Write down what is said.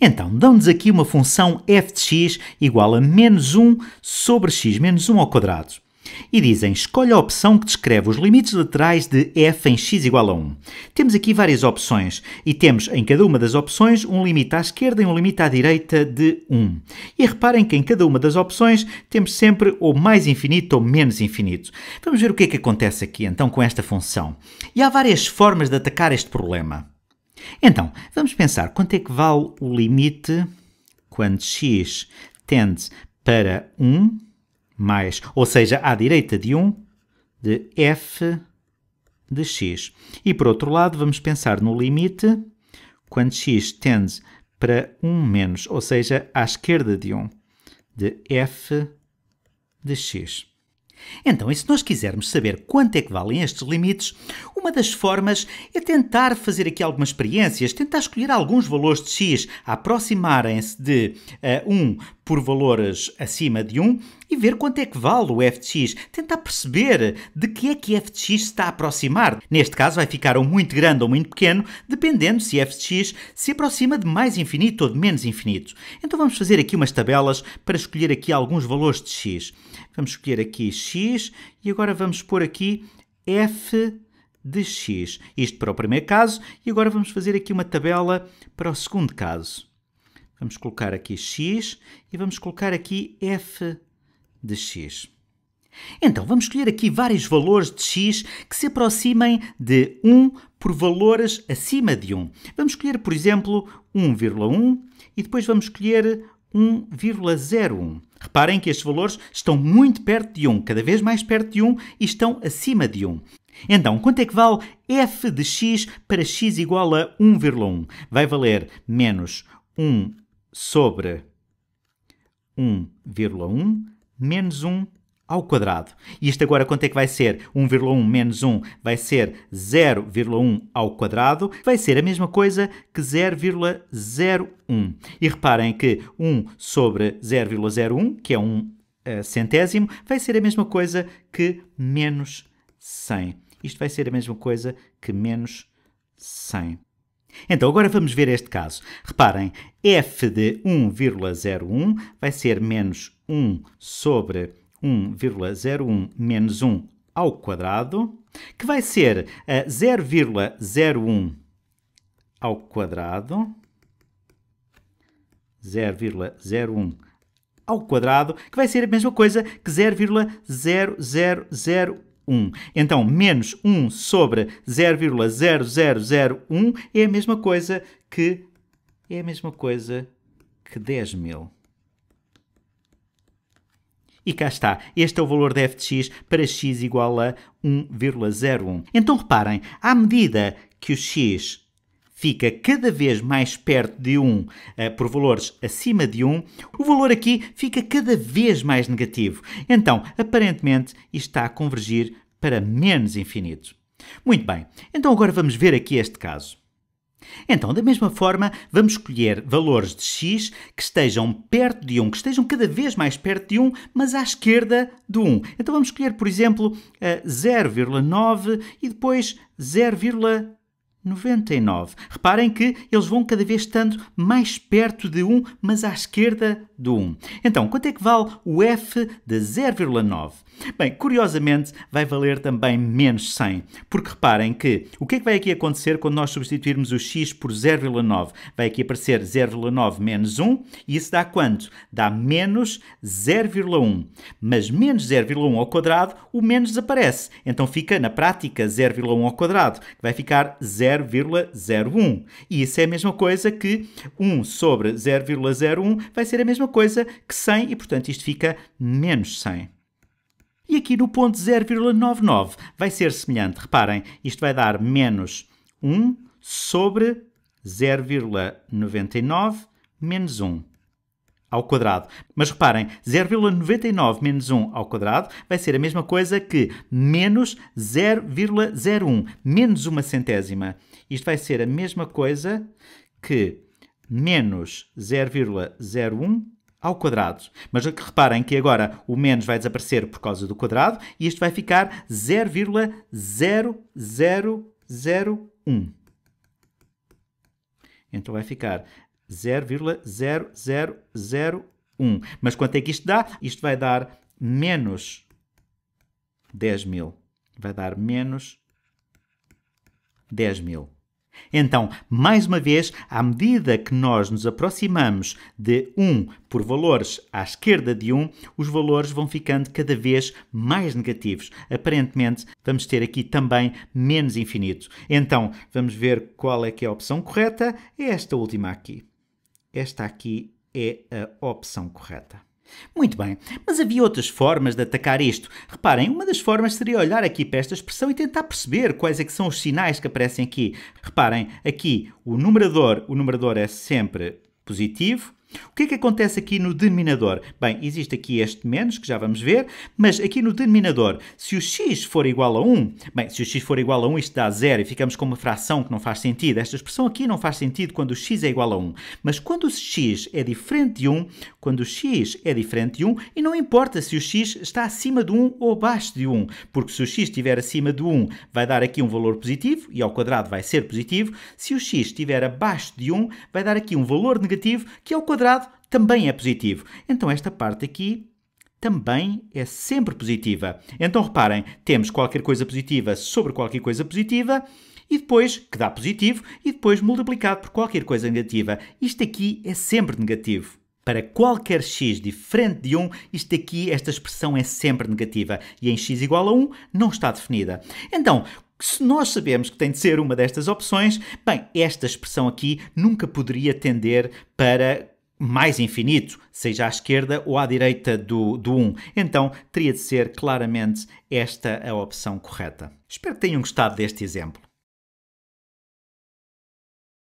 Então, dão-nos aqui uma função f de x igual a menos 1 sobre x menos 1 ao quadrado. E dizem, escolha a opção que descreve os limites laterais de f em x igual a 1. Temos aqui várias opções e temos em cada uma das opções um limite à esquerda e um limite à direita de 1. E reparem que em cada uma das opções temos sempre ou mais infinito ou menos infinito. Vamos ver o que é que acontece aqui então com esta função. E há várias formas de atacar este problema. Então, vamos pensar quanto é que vale o limite quando x tende para 1 mais, ou seja, à direita de 1, de f de x. E por outro lado, vamos pensar no limite quando x tende para 1 menos, ou seja, à esquerda de 1, de f de x. Então, e se nós quisermos saber quanto é que valem estes limites, uma das formas é tentar fazer aqui algumas experiências, tentar escolher alguns valores de x, aproximarem-se de uh, eh, 1 por valores acima de 1 e ver quanto é que vale o f de x, tentar perceber de que é que f de x está a aproximar. Neste caso vai ficar ou muito grande ou muito pequeno, dependendo se f de x se aproxima de mais infinito ou de menos infinito. Então vamos fazer aqui umas tabelas para escolher aqui alguns valores de x. Vamos escolher aqui x e agora vamos pôr aqui f de x. Isto para o primeiro caso e agora vamos fazer aqui uma tabela para o segundo caso. Vamos colocar aqui x e vamos colocar aqui f de x. Então, vamos escolher aqui vários valores de x que se aproximem de 1 por valores acima de 1. Vamos escolher, por exemplo, 1,1 e depois vamos escolher 1,01. Reparem que estes valores estão muito perto de 1, cada vez mais perto de 1 e estão acima de 1. Então, quanto é que vale f de x para x igual a 1,1? Vai valer menos 1 sobre 1,1 menos 1 ao quadrado. E isto agora quanto é que vai ser? 1,1 menos 1 vai ser 0,1 ao quadrado. Vai ser a mesma coisa que 0,01. E reparem que 1 sobre 0,01, que é 1 eh, centésimo, vai ser a mesma coisa que menos 100. Isto vai ser a mesma coisa que menos 100. Então, agora vamos ver este caso. Reparem, f de 1,01 vai ser menos 1 sobre 1,01 menos 1 ao quadrado, que vai ser 0,01 eh, ao quadrado, 0,01 ao quadrado, que vai ser a mesma coisa que 0,0001 1. Então, menos 1 sobre 0,0001 é a mesma coisa que é a mesma coisa que 10 mil. E cá está, este é o valor de f de x para x igual a 1,01. Então reparem, à medida que o x fica cada vez mais perto de 1 eh, por valores acima de 1, o valor aqui fica cada vez mais negativo. Então, aparentemente, está a convergir para menos infinito. Muito bem, então agora vamos ver aqui este caso. Então, da mesma forma, vamos escolher valores de x que estejam perto de 1, que estejam cada vez mais perto de 1, mas à esquerda do 1. Então vamos escolher, por exemplo, 0,9 eh, e depois 0,1. 99. Reparem que eles vão cada vez estando mais perto de 1, mas à esquerda do 1. Então, quanto é que vale o f de 0,9? Bem, curiosamente, vai valer também menos 100, porque reparem que o que é que vai aqui acontecer quando nós substituirmos o x por 0,9? Vai aqui aparecer 0,9 menos 1, e isso dá quanto? Dá menos 0,1. Mas menos 0,1 ao quadrado, o menos desaparece. Então fica, na prática, 0,1 ao quadrado, que vai ficar 0,1. 0,01. E isso é a mesma coisa que 1 sobre 0,01 vai ser a mesma coisa que 100 e, portanto, isto fica menos 100. E aqui no ponto 0,99 vai ser semelhante. Reparem, isto vai dar menos 1 sobre 0,99 menos 1 ao quadrado. Mas reparem, 0,99 menos 1 ao quadrado vai ser a mesma coisa que menos 0,01, menos uma centésima. Isto vai ser a mesma coisa que menos 0,01 ao quadrado. Mas reparem que agora o menos vai desaparecer por causa do quadrado e isto vai ficar 0,0001. Então vai ficar 0,0001. Mas quanto é que isto dá? Isto vai dar menos 10 mil. Vai dar menos 10 mil. Então, mais uma vez, à medida que nós nos aproximamos de 1 por valores à esquerda de 1, os valores vão ficando cada vez mais negativos. Aparentemente, vamos ter aqui também menos infinito. Então, vamos ver qual é que é a opção correta. É esta última aqui. Esta aqui é a opção correta. Muito bem, mas havia outras formas de atacar isto. Reparem, uma das formas seria olhar aqui para esta expressão e tentar perceber quais é que são os sinais que aparecem aqui. Reparem, aqui o numerador, o numerador é sempre positivo, o que é que acontece aqui no denominador? Bem, existe aqui este menos, que já vamos ver, mas aqui no denominador, se o x for igual a 1, bem, se o x for igual a 1, isto dá zero e ficamos com uma fração que não faz sentido. Esta expressão aqui não faz sentido quando o x é igual a 1. Mas quando o x é diferente de 1, quando o x é diferente de 1, e não importa se o x está acima de 1 ou abaixo de 1, porque se o x estiver acima de 1, vai dar aqui um valor positivo, e ao quadrado vai ser positivo. Se o x estiver abaixo de 1, vai dar aqui um valor negativo, que ao é quadrado quadrado também é positivo. Então esta parte aqui também é sempre positiva. Então reparem, temos qualquer coisa positiva sobre qualquer coisa positiva e depois que dá positivo e depois multiplicado por qualquer coisa negativa. Isto aqui é sempre negativo. Para qualquer x diferente de 1, isto aqui, esta expressão é sempre negativa e em x igual a 1 não está definida. Então, se nós sabemos que tem de ser uma destas opções, bem, esta expressão aqui nunca poderia tender para mais infinito, seja à esquerda ou à direita do, do 1. Então, teria de ser claramente esta a opção correta. Espero que tenham gostado deste exemplo.